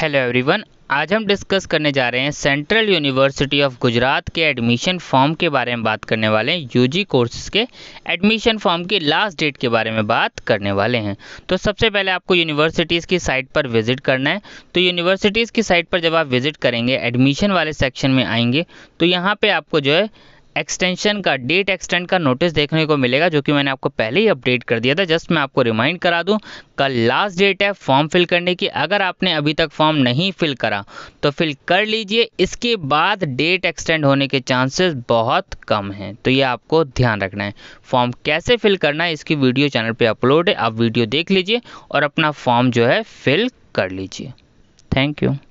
hello everyone आज हम discuss करने जा रहे हैं सेंट्रल यूनिवर्सिटी ऑफ गुजरात के एडमिशन फॉर्म के बारे में बात करने वाले हैं यूजी कोर्सेज के एडमिशन फॉर्म के लास्ट डेट के बारे में बात करने वाले हैं तो सबसे पहले आपको यूनिवर्सिटीज़ की साइट पर विजिट करना है तो यूनिवर्सिटीज़ की साइट पर जब आप विजिट करेंगे एडमिशन वाले सेक्शन में आएंगे तो यहाँ पर आपको जो है एक्सटेंशन का डेट एक्सटेंड का नोटिस देखने को मिलेगा जो कि मैंने आपको पहले ही अपडेट कर दिया था जस्ट मैं आपको रिमाइंड करा दूं कल लास्ट डेट है फॉर्म फिल करने की अगर आपने अभी तक फॉर्म नहीं फिल करा तो फिल कर लीजिए इसके बाद डेट एक्सटेंड होने के चांसेस बहुत कम हैं तो ये आपको ध्यान रखना है फॉर्म कैसे फिल करना है इसकी वीडियो चैनल पर अपलोड है आप वीडियो देख लीजिए और अपना फॉर्म जो है फिल कर लीजिए थैंक यू